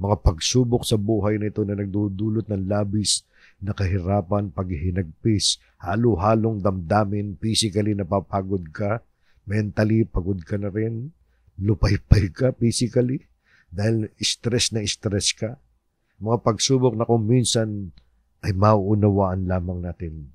mga pagsubok sa buhay nito na nagdudulot ng labis na kahirapan, paghihinagpis, halo-halong damdamin, physically napapagod ka, mentally pagod ka na rin, lupay-pay ka physically dahil stress na stress ka. Mga pagsubok na kung minsan ay mauunawaan lamang natin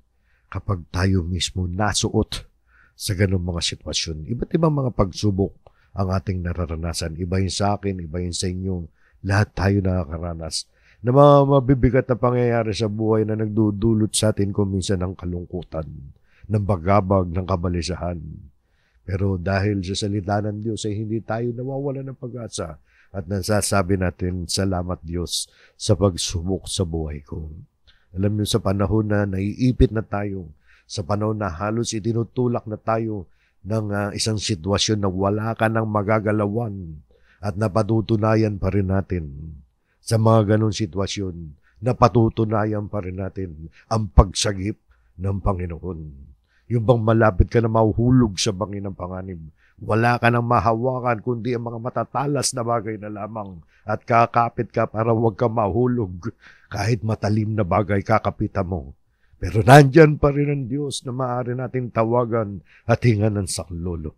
kapag tayo mismo nasuot sa ganong mga sitwasyon. Iba't ibang mga pagsubok ang ating nararanasan. Iba yun sa akin, iba yun sa inyo, lahat tayo nakakaranas ng mga mabibigat na pangyayari sa buhay na nagdudulot sa atin kung minsan ng kalungkutan, ng bagabag, ng kabalisahan. Pero dahil sa salita ng Diyos ay hindi tayo nawawala ng pag-asa at nasasabi natin, salamat Diyos sa pagsubok sa buhay ko. Alam niyo sa panahon na naiipit na tayo, sa panahon na halos itinutulak na tayo ng uh, isang sitwasyon na wala ka ng magagalawan, at napatutunayan pa rin natin sa mga ganong sitwasyon napatutunayan pa rin natin ang pagsagip ng Panginoon. Yung bang malapit ka na mahuhulog sa bangin ng panganib, wala ka nang mahawakan kundi ang mga matatalas na bagay na lamang at kakapit ka para huwag ka mahulog kahit matalim na bagay kakapita mo. Pero nandyan pa rin ang Diyos na maaari nating tawagan at hingan ng saklolo.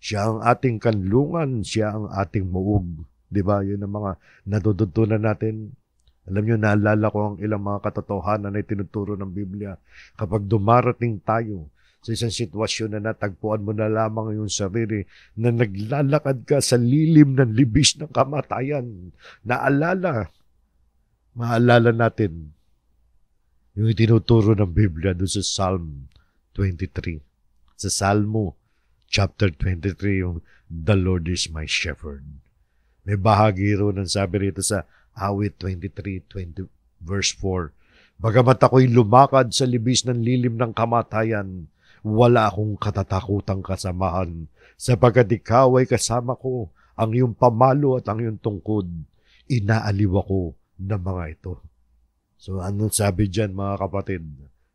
Siya ang ating kanlungan, siya ang ating muog. 'Di ba? 'Yun ang mga natututunan natin. Alam niyo naalala ko ang ilang mga katotohanan na tinuturo ng Biblia. Kapag dumarating tayo sa isang sitwasyon na natagpuan mo na lamang yung sarili na naglalakad ka sa lilim ng libis ng kamatayan. Naalala, maalala natin yung tinuturo ng Biblia doon sa Psalm 23, sa Salmo chapter 23, yung The Lord is my shepherd. May bahagi ro ng sabi rito sa awit 23, 20, verse 4. Bagamat ako'y lumakad sa libis ng lilim ng kamatayan, wala akong katatakutang kasamahan, sapagkat ikaw ay kasama ko, ang iyong pamalo at ang iyong tungkod. Inaaliw ako ng mga ito. So anong sabi dyan mga kapatid?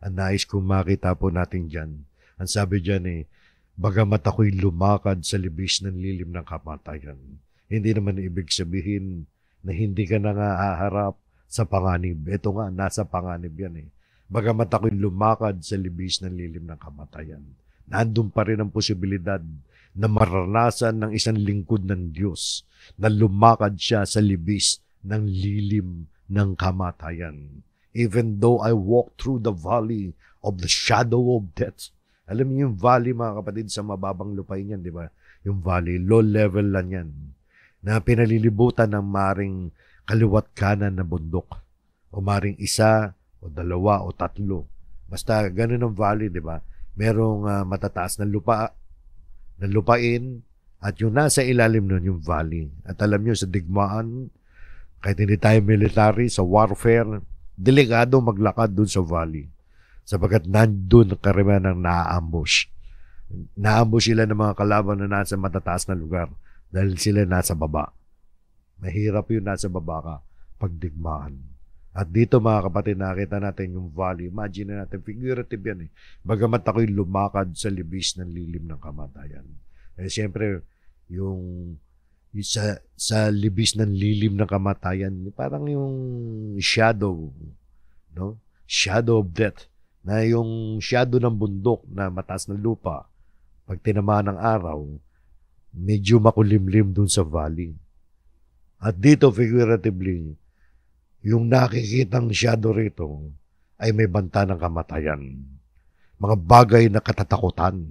Ang nais kong makita po natin dyan. Ang sabi dyan eh, Bagamat ako'y lumakad sa libis ng lilim ng kamatayan, hindi naman ibig sabihin na hindi ka na nga aharap sa panganib. Ito nga, nasa panganib yan eh. Bagamat ako'y lumakad sa libis ng lilim ng kamatayan, nandun pa rin ang posibilidad na maranasan ng isang lingkod ng Diyos na lumakad siya sa libis ng lilim ng kamatayan. Even though I walk through the valley of the shadow of death, alam niyo yung valley mga kapatid sa mababang lupain yan, di ba? Yung valley, low level lang yan. Na pinalilibutan ng maring kaliwat kanan na bundok. O maring isa, o dalawa, o tatlo. Basta ganun ang valley, di ba? Merong uh, matataas na lupa, na lupain, at yung nasa ilalim nun, yung valley. At alam niyo sa digmaan, kahit hindi tayo military, sa warfare, delegado maglakad dun sa valley sapagkat nandun ang kariman ng naaambush. Naambush sila ng mga kalaban na nasa matataas na lugar dahil sila nasa baba. Mahirap yun nasa baba ka pagdigmaan. At dito mga kapatid, nakita natin yung value. Imagine natin, figurative yan eh. Bagamat ako'y lumakad sa libis ng lilim ng kamatayan. Eh siyempre, yung, yung sa, sa libis ng lilim ng kamatayan, parang yung shadow, no? Shadow of death na yung shadow ng bundok na mataas na lupa, pag tinamaan ng araw, medyo makulimlim dun sa valley. At dito, figuratively, yung nakikitang shadow rito ay may banta ng kamatayan. Mga bagay na katatakutan,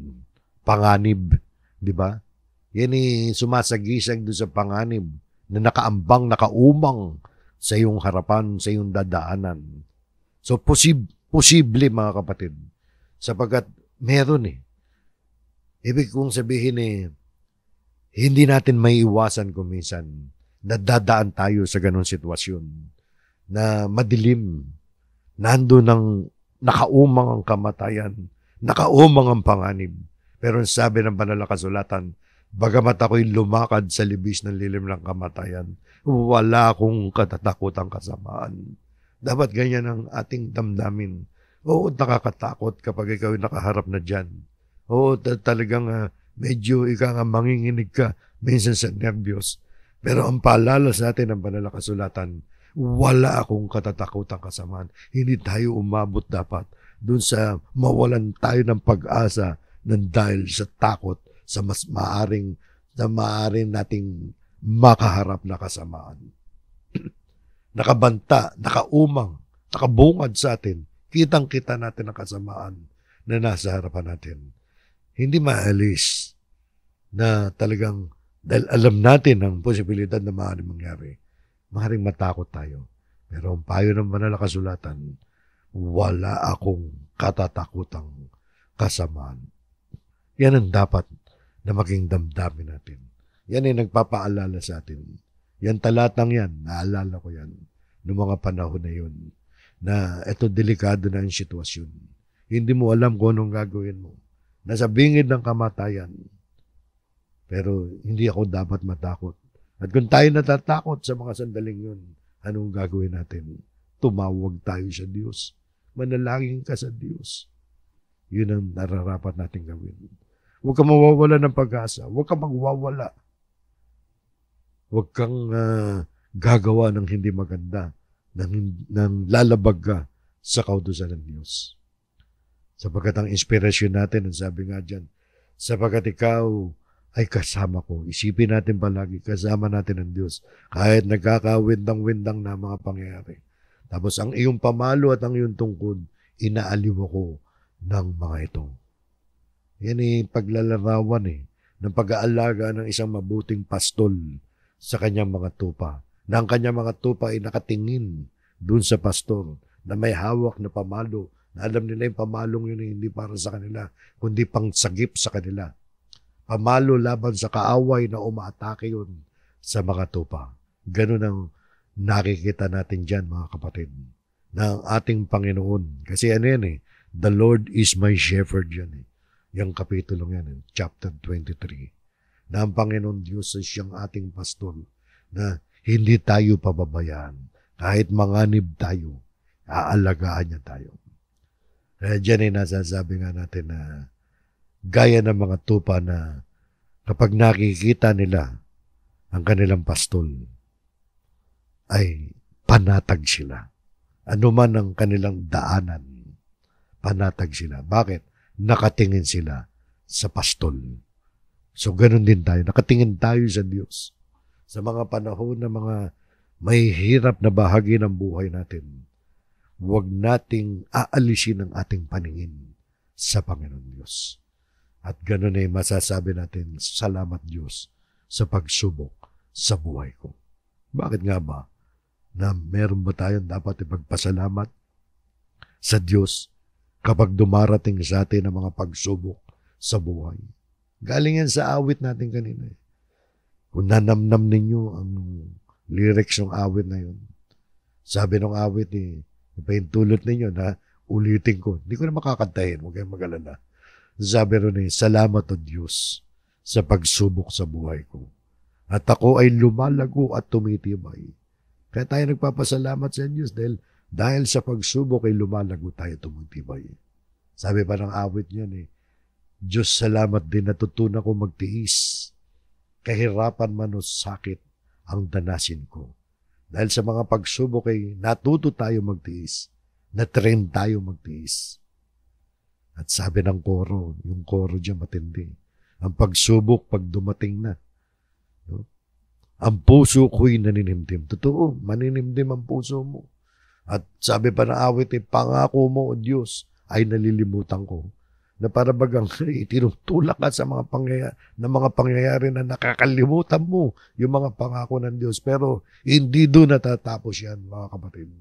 panganib, di ba? Yan ay sumasagisag doon sa panganib na nakaambang, nakaumang sa iyong harapan, sa iyong dadaanan. So, posib Posible mga kapatid. Sapagat meron eh. Ibig kong sabihin eh, hindi natin may iwasan kung minsan nadadaan tayo sa ganong sitwasyon na madilim, nando ng nakaumang ang kamatayan, nakaumang ang panganib. Pero sabi ng banal na kasulatan, bagamat ako'y lumakad sa libis ng lilim ng kamatayan, wala akong katatakutang kasamaan dapat ganyan ang ating damdamin. Oo, nakakatakot kapag ikaw nakaharap na dyan. Oo, talagang uh, medyo ika nga manginginig ka minsan sa nervyos. Pero ang paalala sa atin ng banal wala akong katatakutang kasamaan. Hindi tayo umabot dapat dun sa mawalan tayo ng pag-asa ng dahil sa takot sa mas maaring na maaring nating makaharap na kasamaan nakabanta, nakaumang, nakabungad sa atin, kitang-kita natin ang kasamaan na nasa harapan natin. Hindi maalis na talagang dahil alam natin ang posibilidad na maaaring mangyari, maaaring matakot tayo. Pero ang payo ng banal kasulatan, wala akong katatakutang kasamaan. Yan ang dapat na maging damdamin natin. Yan ay nagpapaalala sa atin yan talatang yan, naalala ko yan, noong mga panahon na yun, na eto delikado na ang sitwasyon. Hindi mo alam kung anong gagawin mo. Nasa bingid ng kamatayan. Pero hindi ako dapat matakot. At kung tayo natatakot sa mga sandaling yun, anong gagawin natin? Tumawag tayo sa Diyos. Manalangin ka sa Diyos. Yun ang nararapat natin gawin. Huwag ka mawawala ng pag-asa. Huwag ka magwawala Huwag kang uh, gagawa ng hindi maganda, ng, ng lalabag ka sa kaudusan ng Diyos. Sapagkat ang inspirasyon natin, ang sabi nga dyan, sapagkat ikaw ay kasama ko. Isipin natin palagi, kasama natin ang Diyos. Kahit nagkakawindang-windang na mga pangyayari. Tapos ang iyong pamalo at ang iyong tungkod, inaaliw ako ng mga ito. Yan eh, paglalarawan eh, ng pag-aalaga ng isang mabuting pastol sa kanyang mga tupa, na ang kanyang mga tupa ay nakatingin doon sa pastor na may hawak na pamalo, na alam nila yung pamalong yun ay hindi para sa kanila, kundi pang sagip sa kanila. Pamalo laban sa kaaway na umaatake yun sa mga tupa. Ganun ang nakikita natin dyan mga kapatid ng ating Panginoon. Kasi ano yan eh, the Lord is my shepherd yan eh. Yung kapitulong yan, chapter 23 na ang Panginoon Diyos ay siyang ating pastor na hindi tayo pababayaan. Kahit manganib tayo, aalagaan niya tayo. Kaya dyan ay nasasabi nga natin na gaya ng mga tupa na kapag nakikita nila ang kanilang pastol, ay panatag sila. Ano man ang kanilang daanan, panatag sila. Bakit? Nakatingin sila sa pastol. So, ganun din tayo. Nakatingin tayo sa Diyos. Sa mga panahon na mga may hirap na bahagi ng buhay natin, huwag nating aalisin ang ating paningin sa Panginoon Diyos. At ganun ay masasabi natin, salamat Diyos sa pagsubok sa buhay ko. Bakit nga ba na meron ba tayong dapat ipagpasalamat sa Diyos kapag dumarating sa atin ang mga pagsubok sa buhay? Galing yan sa awit natin kanina. Eh. Kung nanamnam ninyo ang lyrics ng awit na yun, sabi ng awit eh, ipahintulot ninyo na ulitin ko. Hindi ko na makakantahin, huwag kayong mag-alala. Sabi ron eh, salamat o Diyos sa pagsubok sa buhay ko. At ako ay lumalago at tumitibay. Kaya tayo nagpapasalamat sa Diyos dahil dahil sa pagsubok ay lumalago tayo tumitibay. Sabi pa ng awit niyan eh, Diyos salamat din natutunan ko magtiis. Kahirapan man o sakit ang danasin ko. Dahil sa mga pagsubok ay natuto tayo magtiis. Natrain tayo magtiis. At sabi ng koro, yung koro dyan matindi. Ang pagsubok pag dumating na. No? Ang puso ko'y naninimdim. Totoo, maninimdim ang puso mo. At sabi pa na awit, eh, pangako mo, O Diyos, ay nalilimutan ko na para bagang eh, tulak ka sa mga pangyayari, ng mga pangyayari na nakakalimutan mo yung mga pangako ng Diyos. Pero hindi doon natatapos yan, mga kapatid.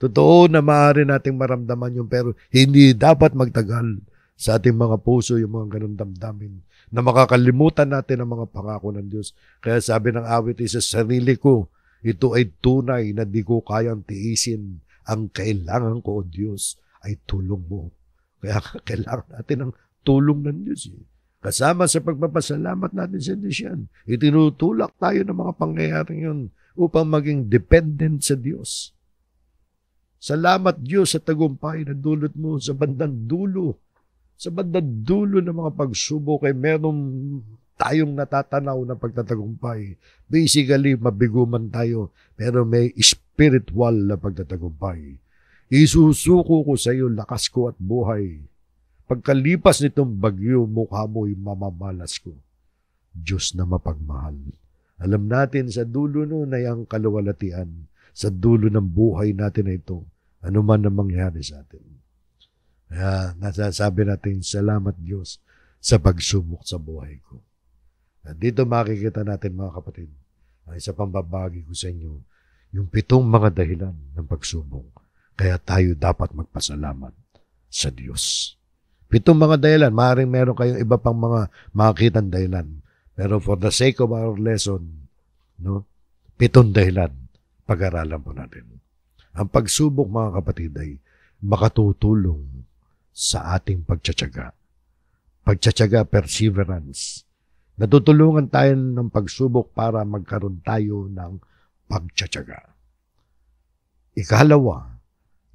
Totoo na maaari nating maramdaman yun, pero hindi dapat magtagal sa ating mga puso yung mga ganun damdamin na makakalimutan natin ang mga pangako ng Diyos. Kaya sabi ng awit, isa sarili ko, ito ay tunay na di ko kayang tiisin. Ang kailangan ko, O Diyos, ay tulong mo. Kaya kailangan natin ng tulong ng Diyos. Eh. Kasama sa pagpapasalamat natin sa Diyos yan. Itinutulak tayo ng mga pangyayari yun upang maging dependent sa Diyos. Salamat Diyos sa tagumpay na dulot mo sa bandang dulo. Sa bandang dulo ng mga pagsubok ay meron tayong natatanaw na pagtatagumpay. Basically, mabiguman tayo, pero may spiritual na pagtatagumpay. Isusuko ko sa iyo lakas ko at buhay. Pagkalipas nitong bagyo, mukha mo'y mamamalas ko. Diyos na mapagmahal. Alam natin sa dulo noon ay ang kalawalatian, sa dulo ng buhay natin na ito, ano man ang mangyari sa atin. Kaya nasasabi natin, salamat Diyos sa pagsubok sa buhay ko. At dito makikita natin mga kapatid, ang isa pang babagi ko sa inyo, yung pitong mga dahilan ng pagsubok. Kaya tayo dapat magpasalamat sa Diyos. Pitong mga dahilan. Maaaring meron kayong iba pang mga makakitang dahilan. Pero for the sake of our lesson, no, pitong dahilan, pag-aralan po natin. Ang pagsubok, mga kapatid, ay makatutulong sa ating pagtsatsaga. Pagtsatsaga, perseverance. Natutulungan tayo ng pagsubok para magkaroon tayo ng pagtsatsaga. Ikalawa,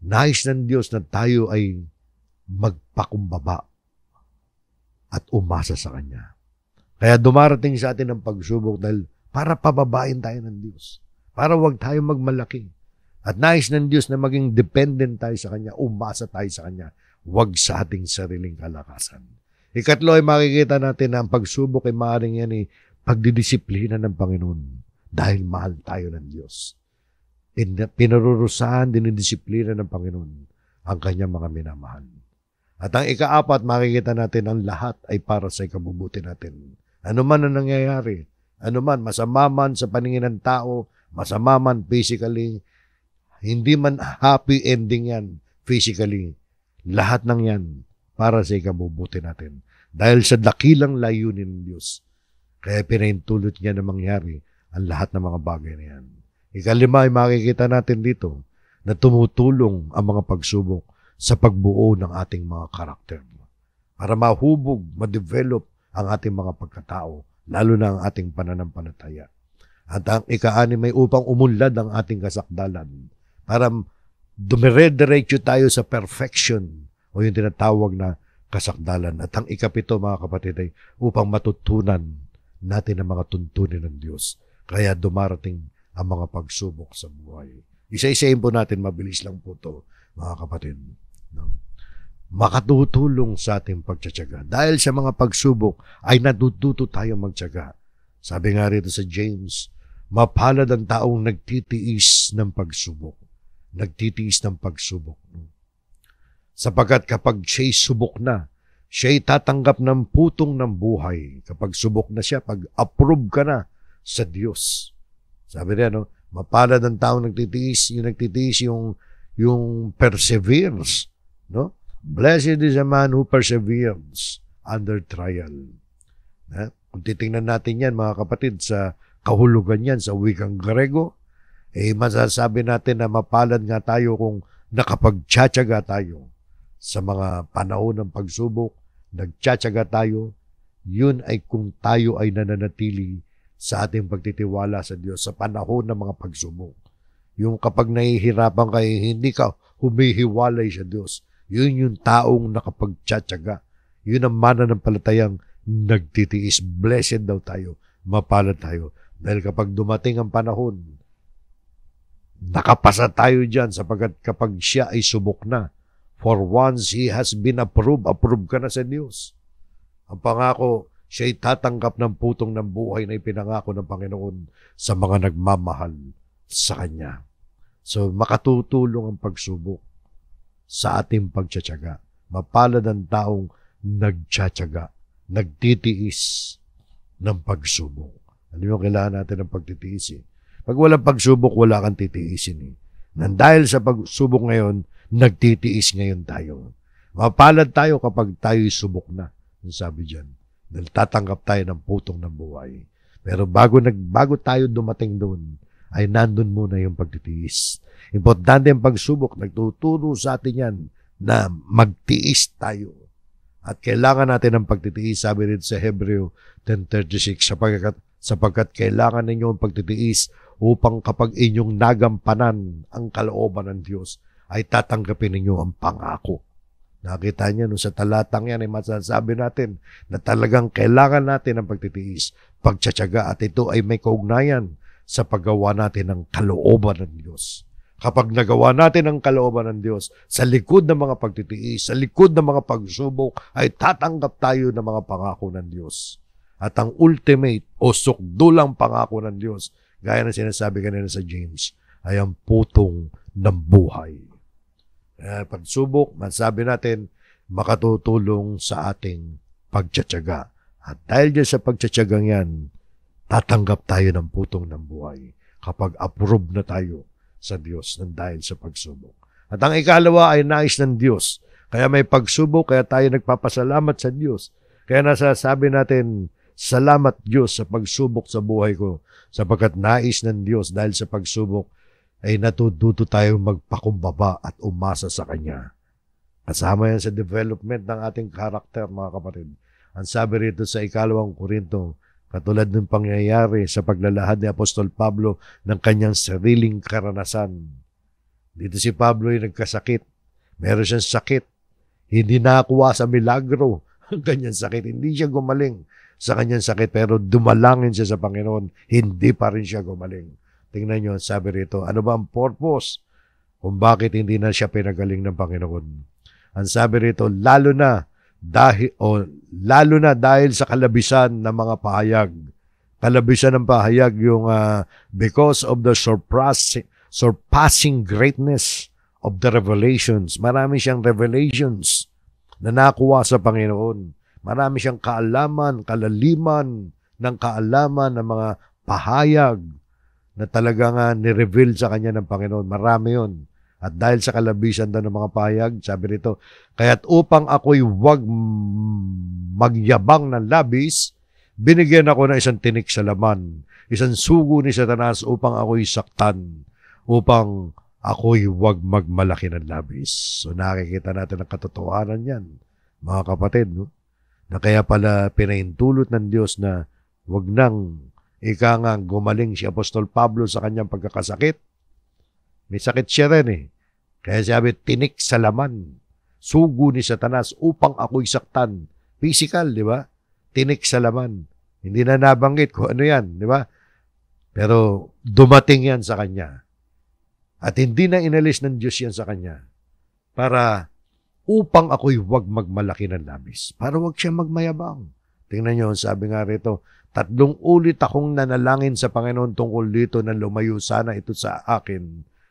Nais ng Diyos na tayo ay magpakumbaba at umasa sa Kanya. Kaya dumarating sa atin ang pagsubok dahil para pababain tayo ng Diyos. Para wag tayo magmalaki. At nais ng Diyos na maging dependent tayo sa Kanya, umasa tayo sa Kanya, wag sa ating sariling kalakasan. Ikatlo ay makikita natin na ang pagsubok ay maaaring yan ay pagdidisiplina ng Panginoon dahil mahal tayo ng Diyos pinarurusaan, dinidisiplina ng Panginoon ang kanyang mga minamahal. At ang ikaapat, makikita natin ang lahat ay para sa ikabubuti natin. Ano man ang nangyayari, ano man, masama man sa paningin ng tao, masama man physically, hindi man happy ending yan physically. Lahat ng yan para sa ikabubuti natin. Dahil sa dakilang layunin ng Diyos. Kaya pinaintulot niya na mangyari ang lahat ng mga bagay na yan. Ikalima ay makikita natin dito na tumutulong ang mga pagsubok sa pagbuo ng ating mga karakter para mahubog, ma-develop ang ating mga pagkatao, lalo na ang ating pananampalataya. At ang ikaanim ay upang umunlad ang ating kasakdalan para dumirediretso tayo sa perfection o yung tinatawag na kasakdalan. At ang ikapito mga kapatid ay upang matutunan natin ang mga tuntunin ng Diyos. Kaya dumarating ang mga pagsubok sa buhay. Isa-isayin po natin, mabilis lang po to, mga kapatid. No? Makatutulong sa ating pagtsatsaga. Dahil sa mga pagsubok ay natututo tayo magtsaga. Sabi nga rito sa James, mapalad ang taong nagtitiis ng pagsubok. Nagtitiis ng pagsubok. Sapagat kapag siya'y subok na, siya'y tatanggap ng putong ng buhay. Kapag subok na siya, pag approve ka na sa Diyos sabi rin, ano, mapalad ang taong nagtitiis, yung nagtitiis yung, yung perseveres. No? Blessed is a man who perseveres under trial. Na? Kung titingnan natin yan, mga kapatid, sa kahulugan yan, sa wikang Grego, eh masasabi natin na mapalad nga tayo kung nakapagtsatsaga tayo sa mga panahon ng pagsubok, nagtsatsaga tayo, yun ay kung tayo ay nananatili sa ating pagtitiwala sa Diyos sa panahon ng mga pagsubok. Yung kapag nahihirapan kayo, hindi ka humihiwalay sa Diyos. Yun yung taong nakapagtsatsaga. Yun ang mana ng palatayang nagtitiis. Blessed daw tayo. Mapalad tayo. Dahil kapag dumating ang panahon, nakapasa tayo dyan sapagkat kapag siya ay subok na, for once he has been approved, approved ka na sa Diyos. Ang pangako, siya'y tatanggap ng putong ng buhay na ipinangako ng Panginoon sa mga nagmamahal sa Kanya. So makatutulong ang pagsubok sa ating pagtsatsaga. Mapalad ang taong nagtsatsaga, nagtitiis ng pagsubok. Ano yung kailangan natin ng pagtitiis eh? Pag walang pagsubok, wala kang titiisin eh. Nang dahil sa pagsubok ngayon, nagtitiis ngayon tayo. Mapalad tayo kapag tayo'y subok na. Ang sabi dyan dahil tatanggap tayo ng putong ng buhay. Pero bago, nag, bago tayo dumating doon, ay nandun muna yung pagtitiis. Importante ang pagsubok, nagtuturo sa atin yan na magtiis tayo. At kailangan natin ng pagtitiis, sabi rin sa Hebreo 10.36, sapagkat, sapagkat kailangan ninyo ang pagtitiis upang kapag inyong nagampanan ang kalooban ng Diyos, ay tatanggapin ninyo ang pangako Nakita niya nung sa talatang yan ay masasabi natin na talagang kailangan natin ang pagtitiis, pagtsatsaga at ito ay may kaugnayan sa paggawa natin ng kalooban ng Diyos. Kapag nagawa natin ang kalooban ng Diyos, sa likod ng mga pagtitiis, sa likod ng mga pagsubok, ay tatanggap tayo ng mga pangako ng Diyos. At ang ultimate o sukdulang pangako ng Diyos, gaya ng sinasabi kanina sa James, ay ang putong ng buhay uh, pagsubok, masabi natin, makatutulong sa ating pagtsatsaga. At dahil dyan sa pagtsatsagang yan, tatanggap tayo ng putong ng buhay kapag approve na tayo sa Diyos ng dahil sa pagsubok. At ang ikalawa ay nais ng Diyos. Kaya may pagsubok, kaya tayo nagpapasalamat sa Diyos. Kaya nasasabi natin, salamat Diyos sa pagsubok sa buhay ko, sapagkat nais ng Diyos dahil sa pagsubok ay natututo tayo magpakumbaba at umasa sa Kanya. Kasama yan sa development ng ating karakter, mga kapatid. Ang sabi rito sa ikalawang Korinto, katulad ng pangyayari sa paglalahad ni Apostol Pablo ng kanyang sariling karanasan. Dito si Pablo ay nagkasakit. Meron siyang sakit. Hindi nakakuha sa milagro ang kanyang sakit. Hindi siya gumaling sa kanyang sakit pero dumalangin siya sa Panginoon. Hindi pa rin siya gumaling. Tingnan nyo, sabi rito, ano ba ang purpose kung bakit hindi na siya pinagaling ng Panginoon? Ang sabi rito, lalo na dahil o lalo na dahil sa kalabisan ng mga pahayag. Kalabisan ng pahayag yung uh, because of the surpassing surpassing greatness of the revelations. Marami siyang revelations na nakuha sa Panginoon. Marami siyang kaalaman, kalaliman ng kaalaman ng mga pahayag na talaga nga ni-reveal sa kanya ng Panginoon. Marami yon. At dahil sa kalabisan daw ng mga payag, sabi nito, Kaya't upang ako'y wag magyabang ng labis, binigyan ako ng isang tinik sa laman, isang sugo ni satanas upang ako'y saktan, upang ako'y wag magmalaki ng labis. So nakikita natin ang katotohanan yan, mga kapatid. No? Na kaya pala pinahintulot ng Diyos na wag nang Ika nga, gumaling si Apostol Pablo sa kanyang pagkakasakit. May sakit siya rin eh. Kaya sabi, tinik sa laman. Sugo ni Satanas upang ako'y saktan. Physical, di ba? Tinik sa laman. Hindi na nabanggit kung ano yan, di ba? Pero dumating yan sa kanya. At hindi na inalis ng Diyos yan sa kanya. Para upang ako'y huwag magmalaki ng labis. Para huwag siya magmayabang. Tingnan niyo, sabi nga rito, Tatlong ulit akong nanalangin sa Panginoon tungkol dito na lumayo sana ito sa akin.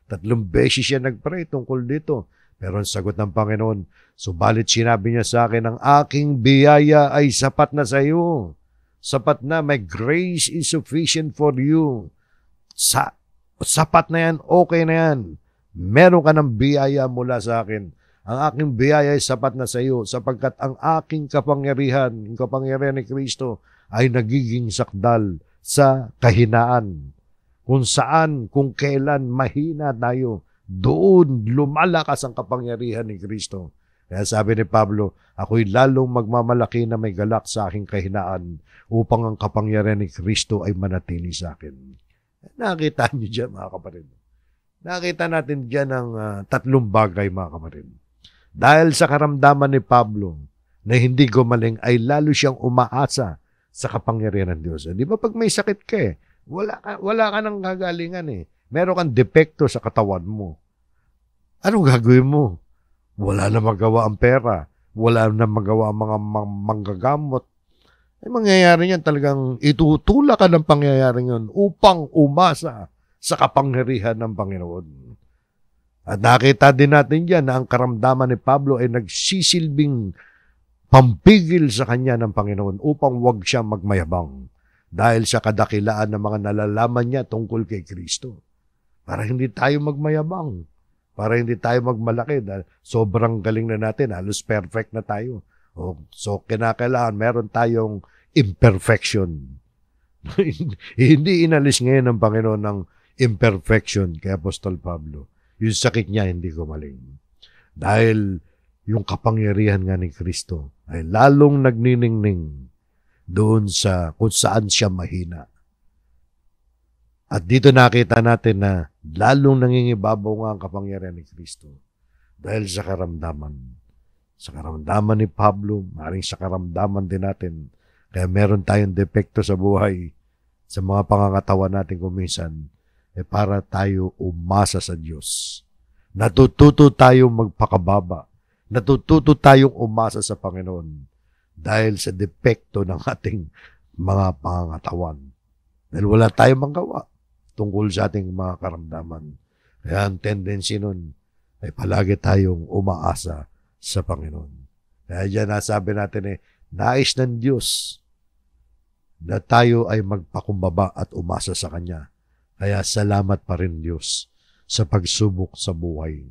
Tatlong beses siya nagpray tungkol dito. Pero ang sagot ng Panginoon, subalit sinabi niya sa akin, ang aking biyaya ay sapat na sa iyo. Sapat na, my grace is sufficient for you. Sa, sapat na yan, okay na yan. Meron ka ng biyaya mula sa akin. Ang aking biyaya ay sapat na sa iyo sapagkat ang aking kapangyarihan, ang kapangyarihan ni Kristo, ay nagiging sakdal sa kahinaan. Kung saan, kung kailan mahina tayo, doon lumalakas ang kapangyarihan ni Kristo. Kaya sabi ni Pablo, ako'y lalong magmamalaki na may galak sa aking kahinaan upang ang kapangyarihan ni Kristo ay manatili sa akin. Nakita niyo dyan mga kapatid. Nakita natin dyan ang uh, tatlong bagay mga kapatid. Dahil sa karamdaman ni Pablo na hindi gumaling ay lalo siyang umaasa sa kapangyarihan ng Diyos. Di ba pag may sakit ka eh, wala ka, wala ka ng kagalingan eh. Meron kang depekto sa katawan mo. Ano gagawin mo? Wala na magawa ang pera. Wala na magawa ang mga manggagamot. Ay, mangyayari niyan talagang itutula ka ng pangyayaring yun upang umasa sa kapangyarihan ng Panginoon. At nakita din natin diyan na ang karamdaman ni Pablo ay nagsisilbing pampigil sa kanya ng Panginoon upang huwag siya magmayabang dahil sa kadakilaan ng mga nalalaman niya tungkol kay Kristo. Para hindi tayo magmayabang, para hindi tayo magmalaki dahil sobrang galing na natin, halos perfect na tayo. O, so kinakailangan meron tayong imperfection. hindi inalis ngayon ng Panginoon ng imperfection kay Apostol Pablo. Yung sakit niya hindi gumaling. Dahil yung kapangyarihan nga ni Kristo ay lalong nagniningning doon sa kung saan siya mahina. At dito nakita natin na lalong nangingibabaw nga ang kapangyarihan ni Kristo dahil sa karamdaman. Sa karamdaman ni Pablo, maring sa karamdaman din natin. Kaya meron tayong depekto sa buhay sa mga pangangatawan natin kuminsan eh para tayo umasa sa Diyos. Natututo tayo magpakababa Natututo tayong umasa sa Panginoon dahil sa depekto ng ating mga pangangatawan. Dahil wala tayong manggawa tungkol sa ating mga karamdaman. Kaya ang tendency nun ay palagi tayong umaasa sa Panginoon. Kaya dyan nasabi natin eh, nais ng Diyos na tayo ay magpakumbaba at umasa sa Kanya. Kaya salamat pa rin Diyos sa pagsubok sa buhay,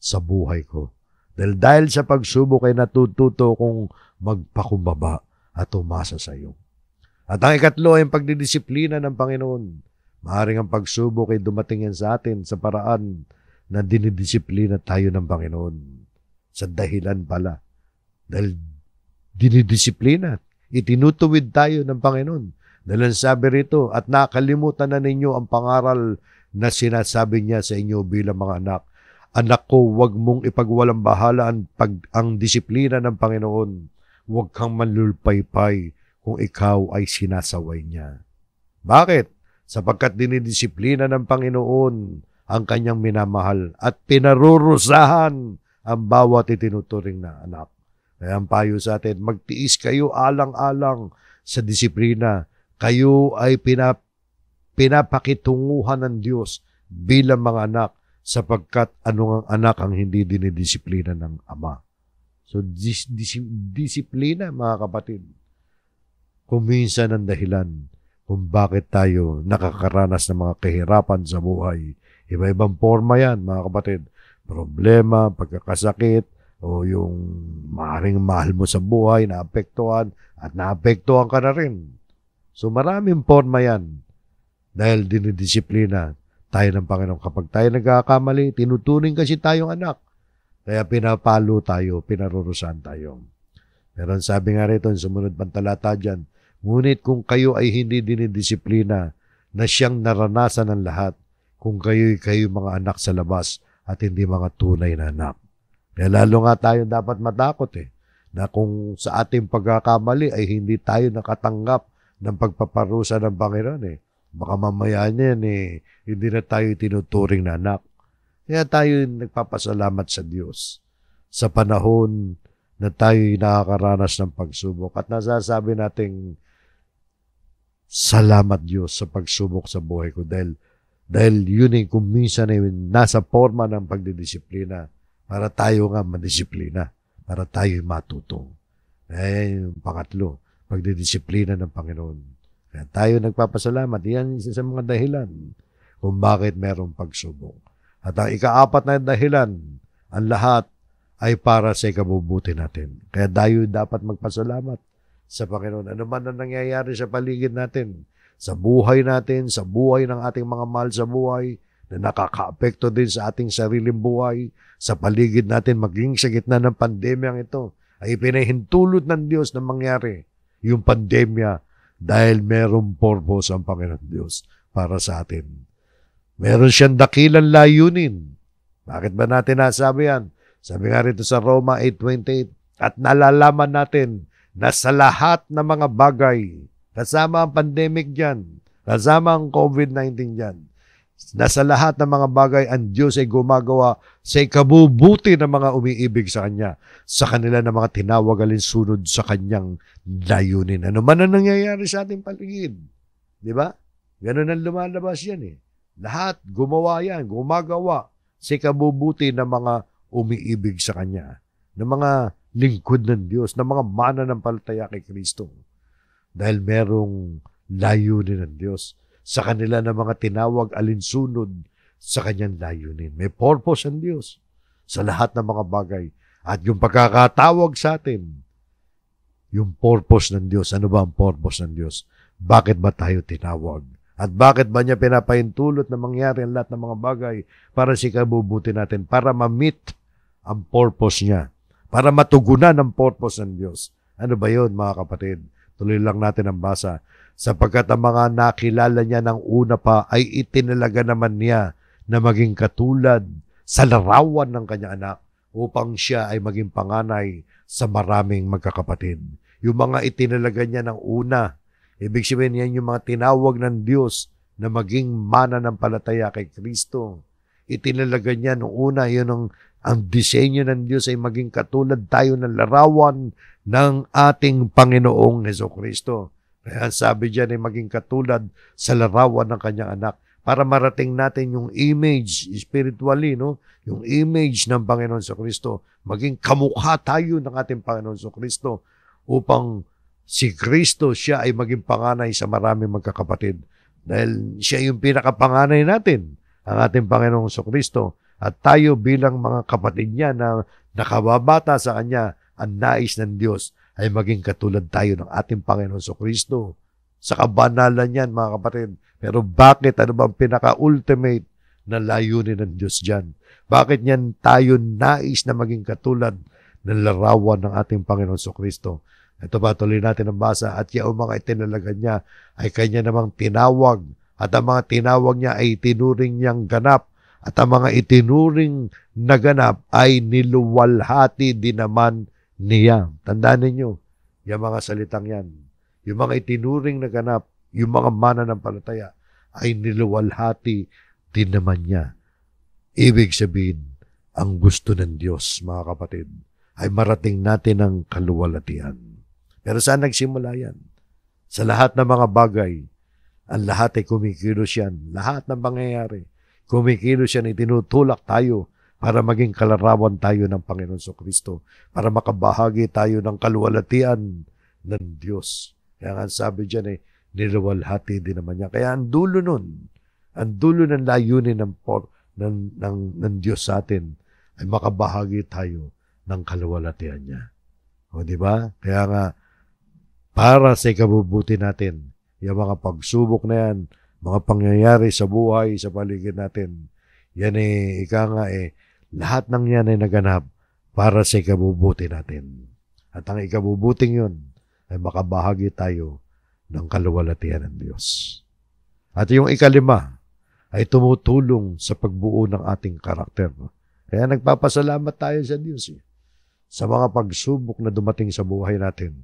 sa buhay ko. Dahil dahil sa pagsubok ay natututo kong magpakumbaba at umasa sa iyo. At ang ikatlo ay ang pagdidisiplina ng Panginoon. Maaring ang pagsubok ay dumating yan sa atin sa paraan na dinidisiplina tayo ng Panginoon. Sa dahilan pala. Dahil dinidisiplina, itinutuwid tayo ng Panginoon. Dahil sabi rito, at nakalimutan na ninyo ang pangaral na sinasabi niya sa inyo bilang mga anak Anak ko, huwag mong ipagwalang bahala ang, pag, ang disiplina ng Panginoon. Huwag kang manlulpaypay kung ikaw ay sinasaway niya. Bakit? Sapagkat dinidisiplina ng Panginoon ang kanyang minamahal at pinarurusahan ang bawat itinuturing na anak. Kaya ang payo sa atin, magtiis kayo alang-alang sa disiplina. Kayo ay pinap, pinapakitunguhan ng Diyos bilang mga anak sapagkat anong ang anak ang hindi dinidisiplina ng ama. So, dis- dis- disiplina, mga kapatid, kung minsan ang dahilan kung bakit tayo nakakaranas ng mga kahirapan sa buhay. Iba-ibang forma yan, mga kapatid. Problema, pagkakasakit, o yung maaaring mahal mo sa buhay, naapektuhan, at naapektuhan ka na rin. So maraming forma yan dahil dinidisiplina tayo ng Panginoon. Kapag tayo nagkakamali, tinuturing kasi tayong anak. Kaya pinapalo tayo, pinarurusan tayo. Meron sabi nga rito, sumunod pang talata dyan, Ngunit kung kayo ay hindi dinidisiplina na siyang naranasan ng lahat, kung kayo'y kayo mga anak sa labas at hindi mga tunay na anak. Kaya lalo nga tayo dapat matakot eh, na kung sa ating pagkakamali ay hindi tayo nakatanggap ng pagpaparusa ng Panginoon eh Baka mamaya niyan eh, hindi na tayo tinuturing na anak. Kaya tayo nagpapasalamat sa Diyos sa panahon na tayo nakakaranas ng pagsubok at nasasabi nating salamat Diyos sa pagsubok sa buhay ko dahil dahil yun ay eh, kung minsan ay eh, nasa forma ng pagdidisiplina para tayo nga madisiplina, para tayo matutong. Eh, yung pangatlo, pagdidisiplina ng Panginoon. Kaya tayo nagpapasalamat. Yan isa sa mga dahilan kung bakit merong pagsubok. At ang ikaapat na dahilan, ang lahat ay para sa ikabubuti natin. Kaya tayo dapat magpasalamat sa Panginoon. Ano man ang nangyayari sa paligid natin, sa buhay natin, sa buhay ng ating mga mahal sa buhay, na nakakaapekto din sa ating sariling buhay, sa paligid natin, maging sa gitna ng pandemyang ito, ay pinahintulot ng Diyos na mangyari yung pandemya dahil merong purpose ang Panginoon Diyos para sa atin. Meron siyang dakilang layunin. Bakit ba natin nasabi yan? Sabi nga rito sa Roma 8.28, at nalalaman natin na sa lahat ng mga bagay, kasama ang pandemic dyan, kasama ang COVID-19 dyan, na sa lahat ng mga bagay ang Diyos ay gumagawa sa ikabubuti ng mga umiibig sa Kanya, sa kanila ng mga tinawag sunod sa Kanyang layunin. Ano man ang nangyayari sa ating paligid. Di ba? Ganun ang lumalabas yan eh. Lahat gumawa yan, gumagawa sa ikabubuti ng mga umiibig sa Kanya, ng mga lingkod ng Diyos, ng mga mana ng palataya kay Kristo. Dahil merong layunin ng Diyos sa kanila ng mga tinawag alinsunod sa kanyang layunin. May purpose ang Diyos sa lahat ng mga bagay. At yung pagkakatawag sa atin, yung purpose ng Diyos. Ano ba ang purpose ng Diyos? Bakit ba tayo tinawag? At bakit ba niya pinapahintulot na mangyari ang lahat ng mga bagay para si kabubuti natin, para ma-meet ang purpose niya, para matugunan ang purpose ng Diyos. Ano ba yon mga kapatid? Tuloy lang natin ang basa sapagkat ang mga nakilala niya ng una pa ay itinalaga naman niya na maging katulad sa larawan ng kanyang anak upang siya ay maging panganay sa maraming magkakapatid. Yung mga itinalaga niya ng una, ibig sabihin yan yung mga tinawag ng Diyos na maging mana ng palataya kay Kristo. Itinalaga niya noong una, yun ang, ang disenyo ng Diyos ay maging katulad tayo ng larawan ng ating Panginoong Heso Kristo. Kaya sabi diyan ay maging katulad sa larawan ng kanyang anak para marating natin yung image spiritually, no? yung image ng Panginoon sa Kristo. Maging kamukha tayo ng ating Panginoon sa Kristo upang si Kristo siya ay maging panganay sa maraming magkakapatid. Dahil siya yung pinakapanganay natin, ang ating Panginoon sa Kristo. At tayo bilang mga kapatid niya na nakababata sa Kanya, ang nais ng Diyos ay maging katulad tayo ng ating Panginoon sa so Kristo. Sa kabanalan yan, mga kapatid. Pero bakit? Ano ba ang pinaka-ultimate na layunin ng Diyos dyan? Bakit niyan tayo nais na maging katulad ng larawan ng ating Panginoon sa so Kristo? Ito pa, tuloy natin ang basa. At yaong mga itinalagan niya ay kanya namang tinawag. At ang mga tinawag niya ay itinuring niyang ganap. At ang mga itinuring na ganap ay niluwalhati din naman niyang. Tandaan ninyo, yung mga salitang yan, yung mga itinuring na ganap, yung mga mana ng mananampalataya, ay niluwalhati din naman niya. Ibig sabihin, ang gusto ng Diyos, mga kapatid, ay marating natin ang kaluwalatian. Pero saan nagsimula yan? Sa lahat ng mga bagay, ang lahat ay kumikilos yan. Lahat ng pangyayari, kumikilos yan, itinutulak tayo para maging kalarawan tayo ng Panginoon So Kristo, para makabahagi tayo ng kaluwalhatian ng Diyos. Kaya nga sabi dyan eh, niluwalhati din naman niya. Kaya ang dulo nun, ang dulo ng layunin ng, por, ng, ng, ng Diyos sa atin ay makabahagi tayo ng kaluwalhatian niya. O di ba? Kaya nga, para sa ikabubuti natin, yung mga pagsubok na yan, mga pangyayari sa buhay, sa paligid natin, yan eh, ika nga eh, lahat ng yan ay naganap para sa ikabubuti natin. At ang ikabubuting yun ay makabahagi tayo ng kaluwalatian ng Diyos. At yung ikalima ay tumutulong sa pagbuo ng ating karakter. Kaya nagpapasalamat tayo sa Diyos eh, sa mga pagsubok na dumating sa buhay natin.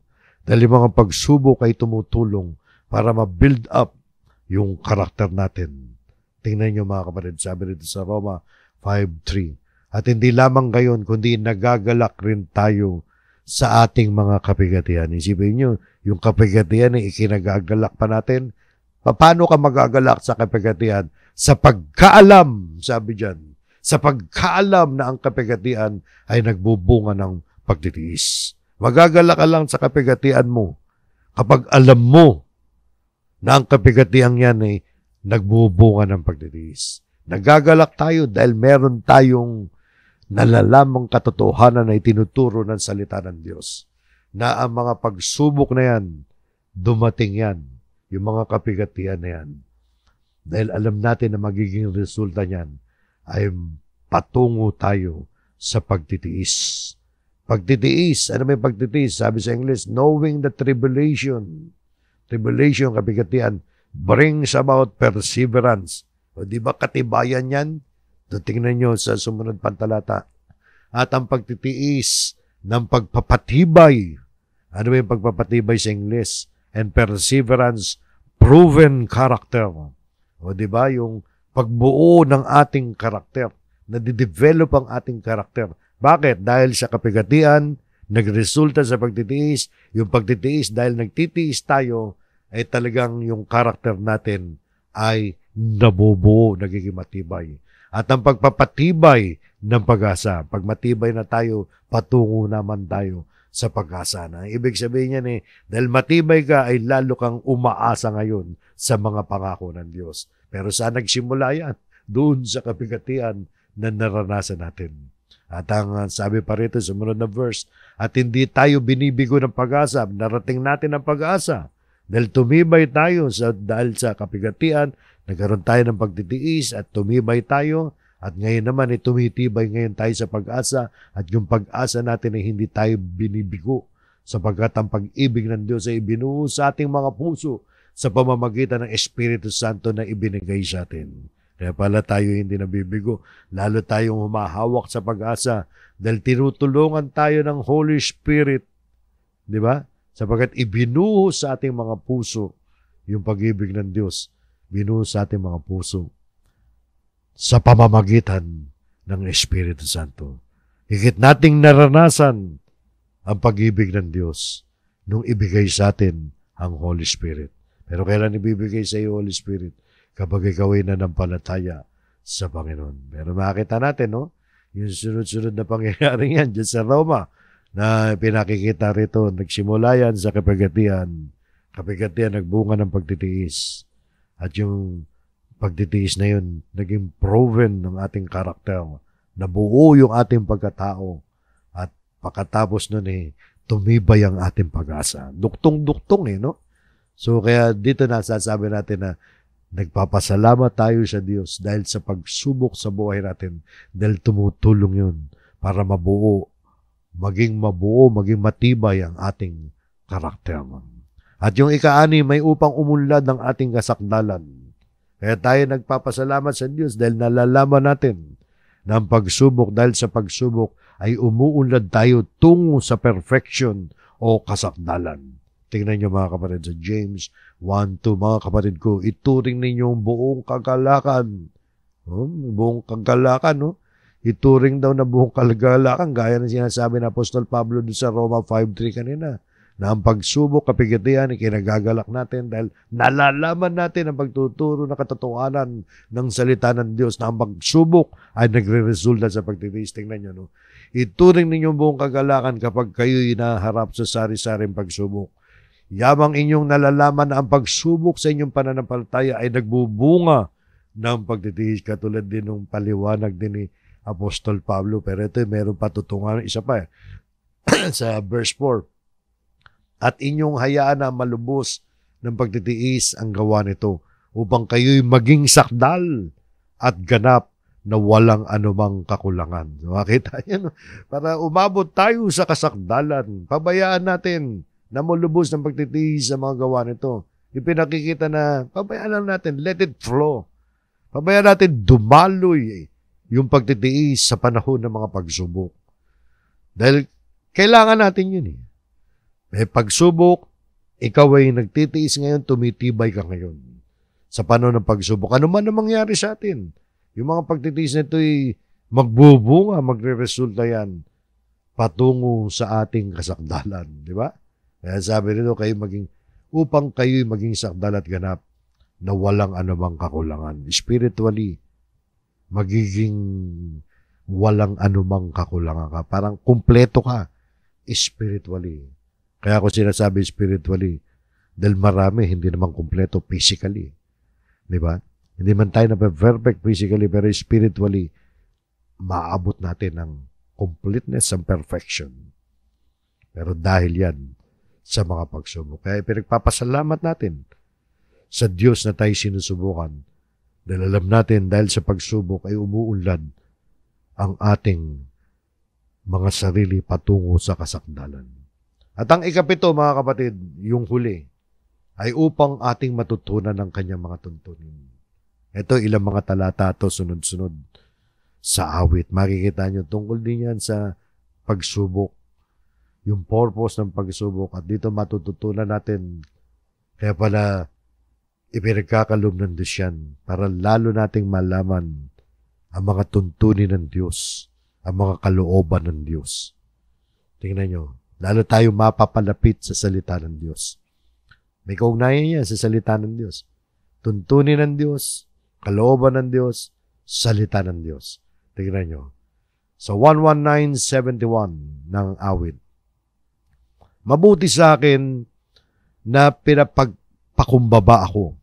Dahil yung mga pagsubok ay tumutulong para ma-build up yung karakter natin. Tingnan nyo mga kapatid, sabi dito sa Roma 5.3, at hindi lamang gayon, kundi nagagalak rin tayo sa ating mga kapigatian. Isipin nyo, yung kapigatian ay ikinagagalak pa natin. Paano ka magagalak sa kapigatian? Sa pagkaalam, sabi dyan, sa pagkaalam na ang kapigatian ay nagbubunga ng pagdidiis. Magagalak ka lang sa kapigatian mo kapag alam mo na ang kapigatian yan ay nagbubunga ng pagdidiis. Nagagalak tayo dahil meron tayong nalalamang katotohanan na itinuturo ng salita ng Diyos. Na ang mga pagsubok na yan, dumating yan, yung mga kapigatian na yan. Dahil alam natin na magiging resulta niyan ay patungo tayo sa pagtitiis. Pagtitiis, ano may pagtitiis? Sabi sa English, knowing the tribulation. Tribulation, kapigatian, brings about perseverance. O di ba katibayan yan? So, tingnan nyo sa sumunod pantalata. At ang pagtitiis ng pagpapatibay. Ano ba yung pagpapatibay sa Ingles? And perseverance, proven character. O di ba yung pagbuo ng ating karakter, nadidevelop ang ating karakter. Bakit? Dahil sa kapigatian, nagresulta sa pagtitiis. Yung pagtitiis, dahil nagtitiis tayo, ay talagang yung karakter natin ay nabubuo, nagiging matibay at ang pagpapatibay ng pag-asa. Pag matibay na tayo, patungo naman tayo sa pag-asa na. Ibig sabihin niya ni, eh, dahil matibay ka ay lalo kang umaasa ngayon sa mga pangako ng Diyos. Pero saan nagsimula yan? Doon sa kabigatian na naranasan natin. At ang sabi pa rito, sumunod na verse, at hindi tayo binibigo ng pag-asa, narating natin ang pag-asa. Dahil tumibay tayo sa, dahil sa kapigatian Nagkaroon tayo ng pagtitiis at tumibay tayo at ngayon naman ay eh, tumitibay ngayon tayo sa pag-asa at yung pag-asa natin ay hindi tayo binibigo sapagkat ang pag-ibig ng Diyos ay ibinuho sa ating mga puso sa pamamagitan ng Espiritu Santo na ibinigay sa atin. Kaya pala tayo hindi nabibigo, lalo tayong humahawak sa pag-asa dahil tinutulungan tayo ng Holy Spirit, di ba? Sapagkat ibinuho sa ating mga puso yung pag-ibig ng Diyos binuhos sa ating mga puso sa pamamagitan ng Espiritu Santo. Higit nating naranasan ang pag-ibig ng Diyos nung ibigay sa atin ang Holy Spirit. Pero kailan ibibigay sa iyo Holy Spirit? Kapag ikaw ay nanampalataya sa Panginoon. Pero makita natin, no? Yung sunod-sunod na pangyayari yan dyan sa Roma na pinakikita rito, nagsimula yan sa kapagatian. Kapagatian, nagbunga ng pagtitiis at yung pagtitiis na yun, naging proven ng ating karakter. Nabuo yung ating pagkatao. At pagkatapos nun eh, tumibay ang ating pag-asa. Duktong-duktong eh, no? So kaya dito na sasabi natin na nagpapasalamat tayo sa Diyos dahil sa pagsubok sa buhay natin dahil tumutulong yun para mabuo, maging mabuo, maging matibay ang ating karakter. At yung ikaani may upang umunlad ng ating kasakdalan. Kaya tayo nagpapasalamat sa Diyos dahil nalalaman natin na ang pagsubok dahil sa pagsubok ay umuunlad tayo tungo sa perfection o kasakdalan. Tingnan niyo mga kapatid sa James 1-2, mga kapatid ko, ituring ninyo ang buong kagalakan. Oh, buong kagalakan, no? Ituring daw na buong kagalakan, gaya ng sinasabi ng Apostol Pablo doon sa Roma 5.3 kanina na ang pagsubok, kapigatian, ikinagagalak natin dahil nalalaman natin ang pagtuturo na katotohanan ng salita ng Diyos na ang pagsubok ay nagre-resulta sa pagtitiis. ninyo. no? Ituring ninyo buong kagalakan kapag kayo'y naharap sa sari-saring pagsubok. Yamang inyong nalalaman na ang pagsubok sa inyong pananampalataya ay nagbubunga ng pagtitiis katulad din ng paliwanag din ni Apostol Pablo. Pero ito, meron patutungan. Isa pa eh. sa verse 4 at inyong hayaan na malubos ng pagtitiis ang gawa nito upang kayo'y maging sakdal at ganap na walang anumang kakulangan. Makita niyo, no? para umabot tayo sa kasakdalan, pabayaan natin na malubos ng pagtitiis ang mga gawa nito. Ipinakikita na, pabayaan lang natin, let it flow. Pabayaan natin dumaloy yung pagtitiis sa panahon ng mga pagsubok. Dahil kailangan natin yun eh. May eh, pagsubok, ikaw ay nagtitiis ngayon, tumitibay ka ngayon. Sa panahon ng pagsubok, ano man ang mangyari sa atin, yung mga pagtitiis nito ay magbubunga, magre-resulta yan patungo sa ating kasakdalan. Di ba? Kaya sabi nito, kayo maging, upang kayo'y maging sakdal at ganap na walang anumang kakulangan. Spiritually, magiging walang anumang kakulangan ka. Parang kumpleto ka spiritually. Kaya ako sinasabi spiritually, dahil marami, hindi naman kumpleto physically. Di ba? Hindi man tayo na perfect physically, pero spiritually, maabot natin ang completeness and perfection. Pero dahil yan sa mga pagsubok. Kaya pinagpapasalamat natin sa Diyos na tayo sinusubukan. Dahil alam natin, dahil sa pagsubok ay umuunlad ang ating mga sarili patungo sa kasakdalan. At ang ikapito, mga kapatid, yung huli, ay upang ating matutunan ng kanyang mga tuntunin. Ito, ilang mga talata to sunod-sunod sa awit. Makikita nyo tungkol din yan sa pagsubok, yung purpose ng pagsubok. At dito matututunan natin, kaya pala ipinagkakalumnan din siyan para lalo nating malaman ang mga tuntunin ng Diyos, ang mga kalooban ng Diyos. Tingnan nyo, lalo tayo mapapalapit sa salita ng Diyos. May kaugnayan yan sa salita ng Diyos. Tuntunin ng Diyos, kalooban ng Diyos, salita ng Diyos. Tignan niyo. Sa so, 119.71 ng awit. Mabuti sa akin na pinapagpakumbaba ako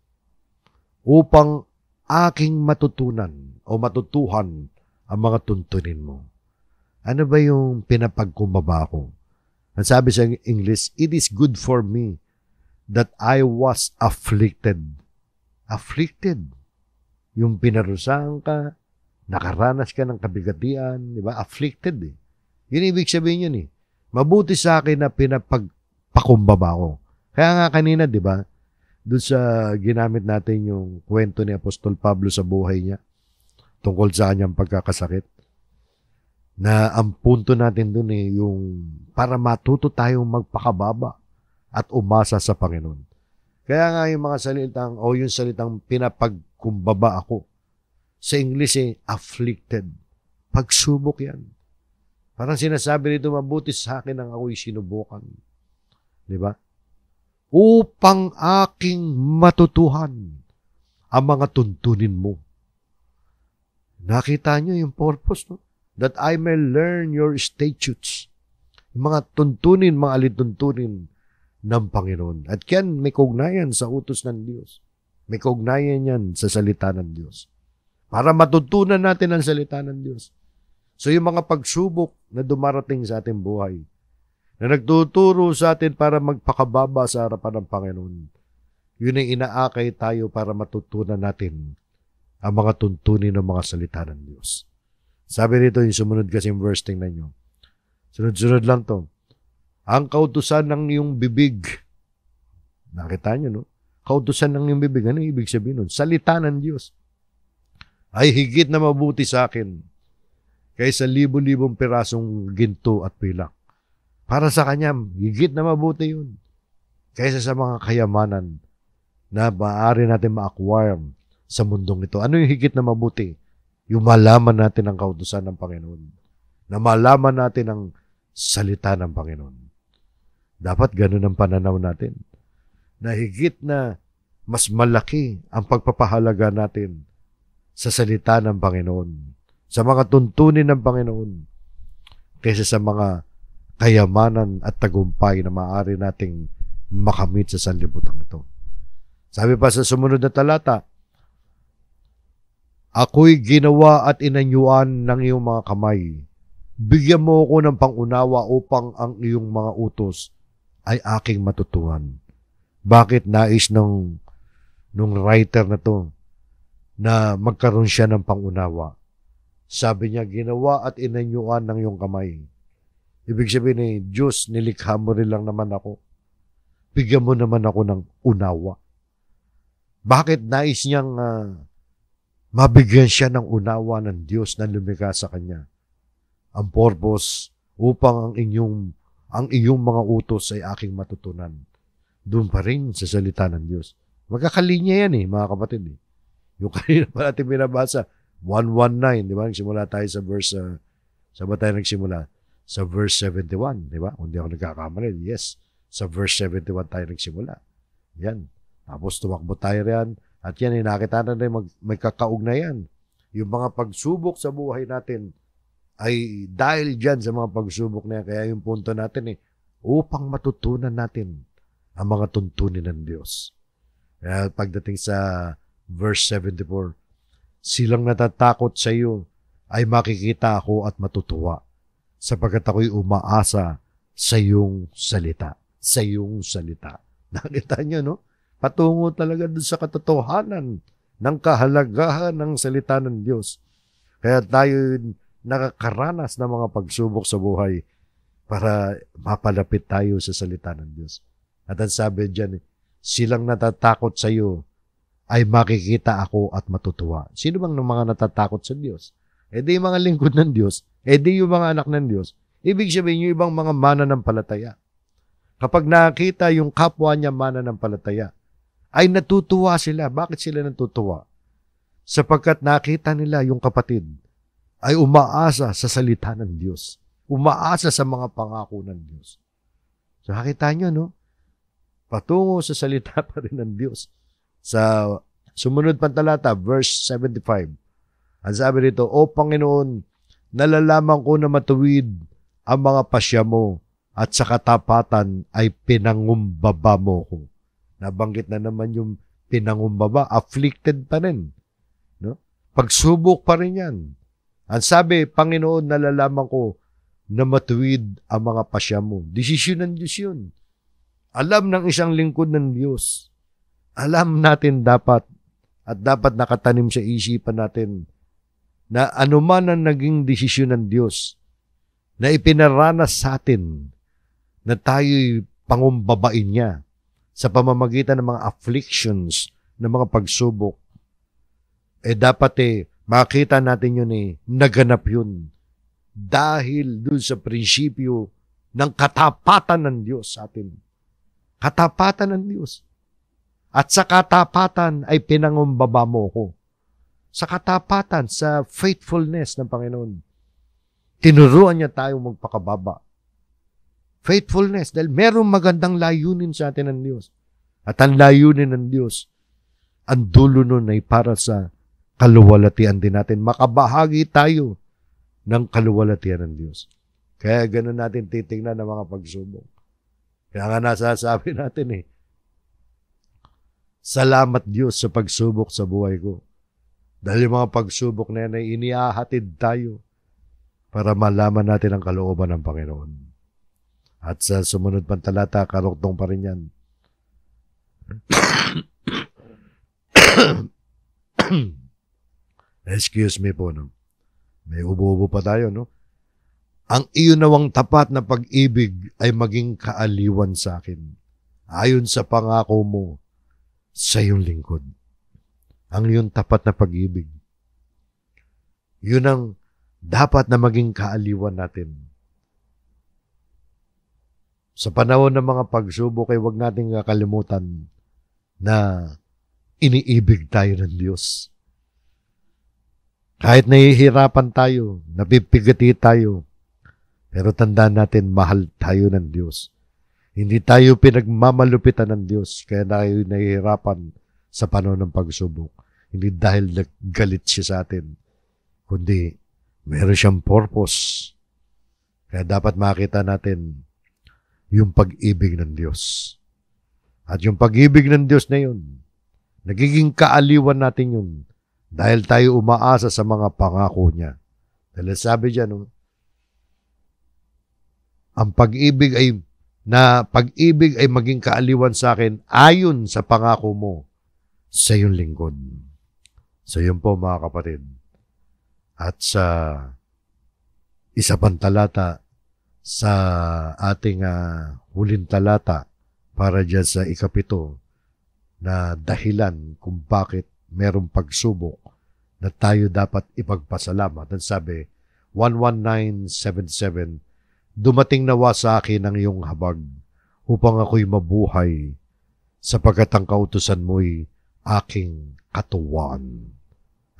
upang aking matutunan o matutuhan ang mga tuntunin mo. Ano ba yung pinapagkumbaba ko? Ang sabi sa English, it is good for me that I was afflicted. Afflicted. Yung pinarusahan ka, nakaranas ka ng kabigatian, di ba? Afflicted eh. Yun ibig sabihin yun eh. Mabuti sa akin na pinapagpakumbaba ko. Kaya nga kanina, di ba? Doon sa ginamit natin yung kwento ni Apostol Pablo sa buhay niya tungkol sa kanyang pagkakasakit na ang punto natin dun eh, yung para matuto tayong magpakababa at umasa sa Panginoon. Kaya nga yung mga salitang, o yung salitang pinapagkumbaba ako, sa English eh, afflicted. Pagsubok yan. Parang sinasabi nito, mabuti sa akin ang ako'y sinubukan. Di ba? Upang aking matutuhan ang mga tuntunin mo. Nakita nyo yung purpose, no? that I may learn your statutes. Yung mga tuntunin, mga alituntunin ng Panginoon. At yan, may kaugnayan sa utos ng Diyos. May kaugnayan yan sa salita ng Diyos. Para matutunan natin ang salita ng Diyos. So yung mga pagsubok na dumarating sa ating buhay, na nagtuturo sa atin para magpakababa sa harapan ng Panginoon, yun ang inaakay tayo para matutunan natin ang mga tuntunin ng mga salita ng Diyos. Sabi rito yung sumunod kasi yung verse, tingnan nyo. Sunod-sunod lang to. Ang kautusan ng iyong bibig. Nakita nyo, no? Kautusan ng iyong bibig. Ano ibig sabihin nun? Salita ng Diyos. Ay higit na mabuti sa akin kaysa libo-libong pirasong ginto at pilak. Para sa kanya, higit na mabuti yun kaysa sa mga kayamanan na maaari natin ma-acquire sa mundong ito. Ano yung higit na mabuti? Yung malaman natin ang kautusan ng Panginoon. Na malaman natin ang salita ng Panginoon. Dapat ganun ang pananaw natin. Na higit na mas malaki ang pagpapahalaga natin sa salita ng Panginoon, sa mga tuntunin ng Panginoon, kaysa sa mga kayamanan at tagumpay na maaari nating makamit sa sanlibutan ito. Sabi pa sa sumunod na talata, Ako'y ginawa at inanyuan ng iyong mga kamay. Bigyan mo ako ng pangunawa upang ang iyong mga utos ay aking matutuhan. Bakit nais ng nung writer na to na magkaroon siya ng pangunawa? Sabi niya, ginawa at inanyuan ng iyong kamay. Ibig sabihin ni eh, Diyos, nilikha mo rin lang naman ako. Bigyan mo naman ako ng unawa. Bakit nais niyang uh, mabigyan siya ng unawa ng Diyos na lumikha sa kanya. Ang purpose upang ang inyong ang iyong mga utos ay aking matutunan. Doon pa rin sa salita ng Diyos. Magkakalinya yan eh, mga kapatid. Eh. Yung kanina pa natin binabasa, 119, di ba? Nagsimula tayo sa verse, uh, sa ba tayo nagsimula? Sa verse 71, di ba? Kung di ako nagkakamali, yes. Sa verse 71 tayo nagsimula. Yan. Tapos tumakbo tayo yan. At yan ay nakita na rin mag, may kakaugnay Yung mga pagsubok sa buhay natin ay dahil dyan sa mga pagsubok na yan. Kaya yung punto natin eh, upang matutunan natin ang mga tuntunin ng Diyos. Kaya pagdating sa verse 74, silang natatakot sa iyo ay makikita ako at matutuwa sapagkat ako'y umaasa sa iyong salita. Sa iyong salita. Nakita niyo, no? patungo talaga dun sa katotohanan ng kahalagahan ng salita ng Diyos. Kaya tayo nakakaranas ng mga pagsubok sa buhay para mapalapit tayo sa salita ng Diyos. At ang sabi dyan, silang natatakot sa iyo ay makikita ako at matutuwa. Sino bang ng mga natatakot sa Diyos? E di mga lingkod ng Diyos, e di yung mga anak ng Diyos. Ibig sabihin yung ibang mga mana ng palataya. Kapag nakita yung kapwa niya mana ng palataya, ay natutuwa sila. Bakit sila natutuwa? Sapagkat nakita nila yung kapatid ay umaasa sa salita ng Diyos. Umaasa sa mga pangako ng Diyos. So, nakita nyo, no? Patungo sa salita pa rin ng Diyos. Sa sumunod pang talata, verse 75. Ang sabi rito, O Panginoon, nalalaman ko na matuwid ang mga pasya mo at sa katapatan ay pinangumbaba mo ko. Nabanggit na naman yung pinangumbaba, afflicted pa rin. No? Pagsubok pa rin yan. Ang sabi, Panginoon, nalalaman ko na matuwid ang mga pasya mo. Desisyon ng Diyos yun. Alam ng isang lingkod ng Diyos. Alam natin dapat at dapat nakatanim sa isipan natin na anuman ang naging desisyon ng Diyos na ipinaranas sa atin na tayo'y pangumbabain niya, sa pamamagitan ng mga afflictions, ng mga pagsubok, eh dapat eh, makita natin yun eh, naganap yun. Dahil dun sa prinsipyo ng katapatan ng Diyos sa atin. Katapatan ng Diyos. At sa katapatan ay pinangumbaba mo ko. Sa katapatan, sa faithfulness ng Panginoon. Tinuruan niya tayo magpakababa Faithfulness. Dahil merong magandang layunin sa atin ng Diyos. At ang layunin ng Diyos, ang dulo nun ay para sa kaluwalatian din natin. Makabahagi tayo ng kaluwalatian ng Diyos. Kaya ganun natin titingnan ang mga pagsubok. Kaya nga nasasabi natin eh, Salamat Diyos sa pagsubok sa buhay ko. Dahil yung mga pagsubok na yan ay iniahatid tayo para malaman natin ang kalooban ng Panginoon. At sa sumunod pang talata, karokdong pa rin yan. Excuse me po, no? May ubo-ubo pa tayo, no? Ang iunawang tapat na pag-ibig ay maging kaaliwan sa akin. Ayon sa pangako mo sa iyong lingkod. Ang iyong tapat na pag-ibig. Yun ang dapat na maging kaaliwan natin sa panahon ng mga pagsubok ay huwag nating kakalimutan na iniibig tayo ng Diyos. Kahit nahihirapan tayo, napipigati tayo, pero tandaan natin, mahal tayo ng Diyos. Hindi tayo pinagmamalupitan ng Diyos, kaya tayo nahihirapan sa panahon ng pagsubok. Hindi dahil naggalit siya sa atin, kundi meron siyang purpose. Kaya dapat makita natin yung pag-ibig ng Diyos. At yung pag-ibig ng Diyos na yun, nagiging kaaliwan natin yun dahil tayo umaasa sa mga pangako niya. Dahil sabi diyan, no, ang pag-ibig ay na pag-ibig ay maging kaaliwan sa akin ayon sa pangako mo sa iyong lingkod. So yun po mga kapatid. At sa isa pang talata sa ating uh, huling talata para dyan sa ikapito na dahilan kung bakit merong pagsubok na tayo dapat ipagpasalamat. Ang sabi, 11977, Dumating nawa sa akin ang iyong habag upang ako'y mabuhay sapagkat ang kautusan mo'y aking katuwan.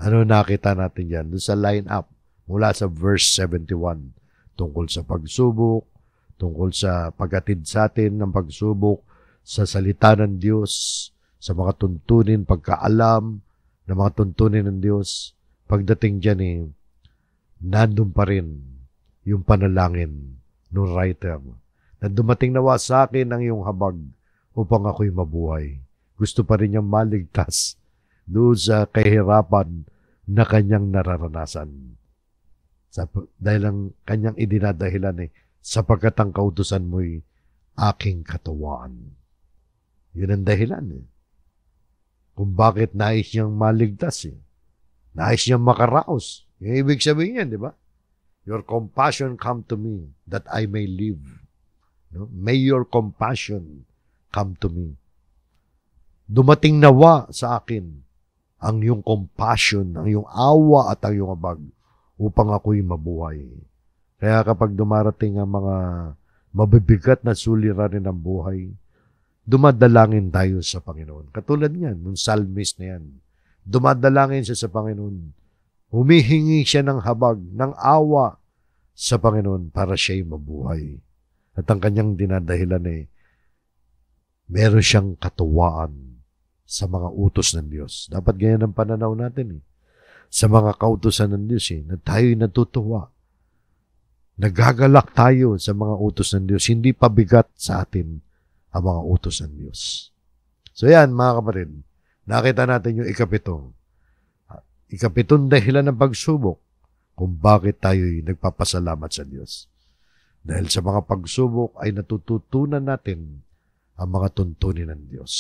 Ano nakita natin yan? Doon sa line up mula sa verse 71 tungkol sa pagsubok, tungkol sa pagatid sa atin ng pagsubok, sa salita ng Diyos, sa mga tuntunin, pagkaalam ng mga tuntunin ng Diyos. Pagdating dyan eh, nandun pa rin yung panalangin ng writer na dumating nawa sa akin ang iyong habag upang ako'y mabuhay. Gusto pa rin niyang maligtas doon sa kahirapan na kanyang nararanasan. Sa, dahil ang kanyang idinadahilan eh, sapagkat ang kautusan mo'y aking katawan. Yun ang dahilan eh. Kung bakit nais niyang maligtas eh. Nais niyang makaraos. Yung ibig sabihin yan, di ba? Your compassion come to me that I may live. No? May your compassion come to me. Dumating nawa sa akin ang iyong compassion, ang iyong awa at ang iyong abag upang ako'y mabuhay. Kaya kapag dumarating ang mga mabibigat na suliranin ng buhay, dumadalangin tayo sa Panginoon. Katulad niyan, nung psalmist na yan. Dumadalangin siya sa Panginoon. Humihingi siya ng habag, ng awa sa Panginoon para siya'y mabuhay. At ang kanyang dinadahilan ay eh, meron siyang katuwaan sa mga utos ng Diyos. Dapat ganyan ang pananaw natin eh sa mga kautosan ng Diyos eh, na tayo'y natutuwa. Nagagalak tayo sa mga utos ng Diyos. Hindi pabigat sa atin ang mga utos ng Diyos. So yan mga kapatid, nakita natin yung ikapitong. Ikapitong dahilan ng pagsubok kung bakit tayo'y nagpapasalamat sa Diyos. Dahil sa mga pagsubok ay natututunan natin ang mga tuntunin ng Diyos.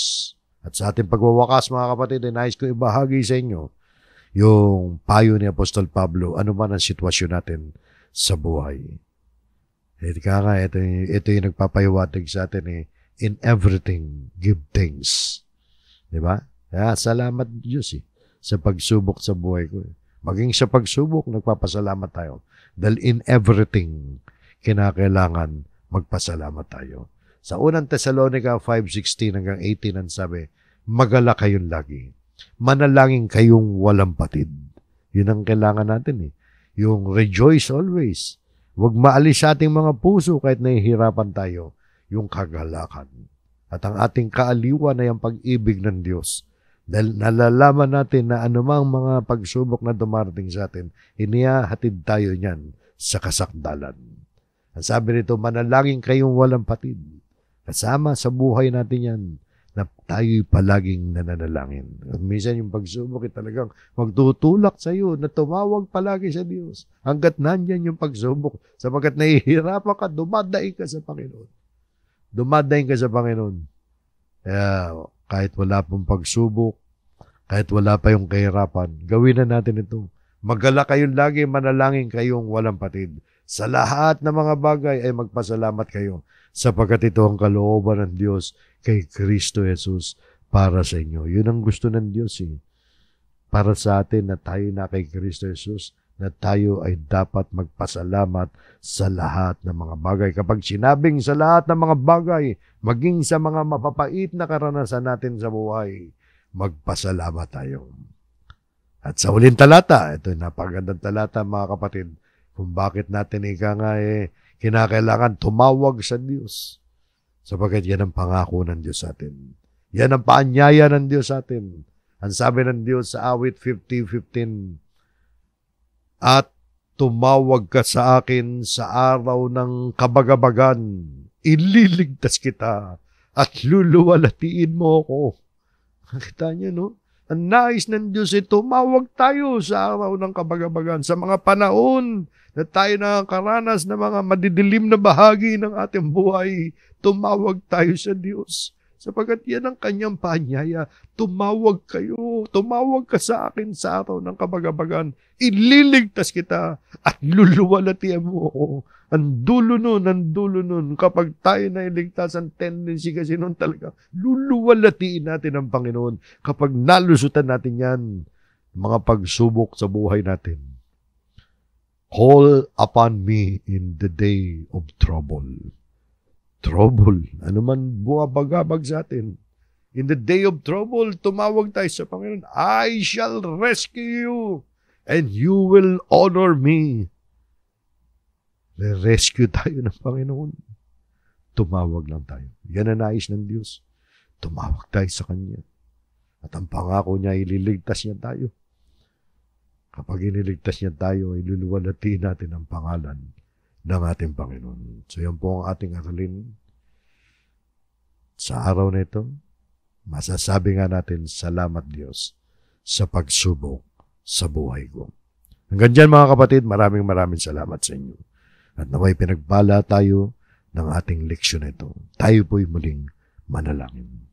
At sa ating pagwawakas mga kapatid, ay nais ko ibahagi sa inyo yung payo ni Apostol Pablo, ano man ang sitwasyon natin sa buhay. Eh, kaya nga, ito, ito yung nagpapahiwatig sa atin eh, in everything, give thanks. Di ba? Kaya salamat Diyos eh, sa pagsubok sa buhay ko. Eh. Maging sa pagsubok, nagpapasalamat tayo. Dahil in everything, kinakailangan magpasalamat tayo. Sa unang Thessalonica 5.16 hanggang 18, ang sabi, magala kayong lagi manalangin kayong walang patid. Yun ang kailangan natin eh. Yung rejoice always. Huwag maalis sa ating mga puso kahit nahihirapan tayo yung kagalakan. At ang ating kaaliwan ay ang pag-ibig ng Diyos. Dahil nalalaman natin na anumang mga pagsubok na dumarating sa atin, iniyahatid tayo niyan sa kasakdalan. Ang sabi nito, manalangin kayong walang patid. Kasama sa buhay natin yan na tayo'y palaging nananalangin. At minsan yung pagsubok ay talagang magtutulak sa iyo na tumawag palagi sa Diyos. Hanggat nandyan yung pagsubok, sapagkat nahihirapan ka, dumadaing ka sa Panginoon. Dumadaing ka sa Panginoon. Kaya kahit wala pong pagsubok, kahit wala pa yung kahirapan, gawin na natin ito. Magala kayong lagi, manalangin kayong walang patid. Sa lahat ng mga bagay ay magpasalamat kayo sapagkat ito ang kalooban ng Diyos kay Kristo Jesus para sa inyo. Yun ang gusto ng Diyos eh. Para sa atin na tayo na kay Kristo Jesus, na tayo ay dapat magpasalamat sa lahat ng mga bagay. Kapag sinabing sa lahat ng mga bagay, maging sa mga mapapait na karanasan natin sa buhay, magpasalamat tayo. At sa huling talata, ito yung napagandang talata mga kapatid, kung bakit natin ika nga eh, kinakailangan tumawag sa Diyos Sapagkat yan ang pangako ng Diyos sa atin. Yan ang paanyaya ng Diyos sa atin. Ang sabi ng Diyos sa awit 50.15, At tumawag ka sa akin sa araw ng kabagabagan, ililigtas kita at luluwalatiin mo ako. Nakita niyo, no? Ang nais ng Diyos ay tumawag tayo sa araw ng kabagabagan, sa mga panahon na tayo nakakaranas ng mga madidilim na bahagi ng ating buhay, tumawag tayo sa Diyos sapagkat yan ang kanyang paanyaya. Tumawag kayo, tumawag ka sa akin sa araw ng kabagabagan. Ililigtas kita at luluwalatian mo ako. Ang dulo nun, ang dulo nun. Kapag tayo na iligtas, ang tendency kasi nun talaga, luluwalatiin natin ang Panginoon kapag nalusutan natin yan, mga pagsubok sa buhay natin. Call upon me in the day of trouble trouble, anuman bumabagabag sa atin, in the day of trouble, tumawag tayo sa Panginoon, I shall rescue you and you will honor me. Re-rescue tayo ng Panginoon. Tumawag lang tayo. Yan ang nais ng Diyos. Tumawag tayo sa Kanya. At ang pangako niya, ililigtas niya tayo. Kapag iniligtas niya tayo, iluluwalati natin ang pangalan ng ating Panginoon. So yan po ang ating aralin sa araw na ito. Masasabi nga natin, salamat Diyos sa pagsubok sa buhay ko. Hanggang dyan mga kapatid, maraming maraming salamat sa inyo. At naway pinagbala tayo ng ating leksyon ito. Tayo po'y muling manalangin.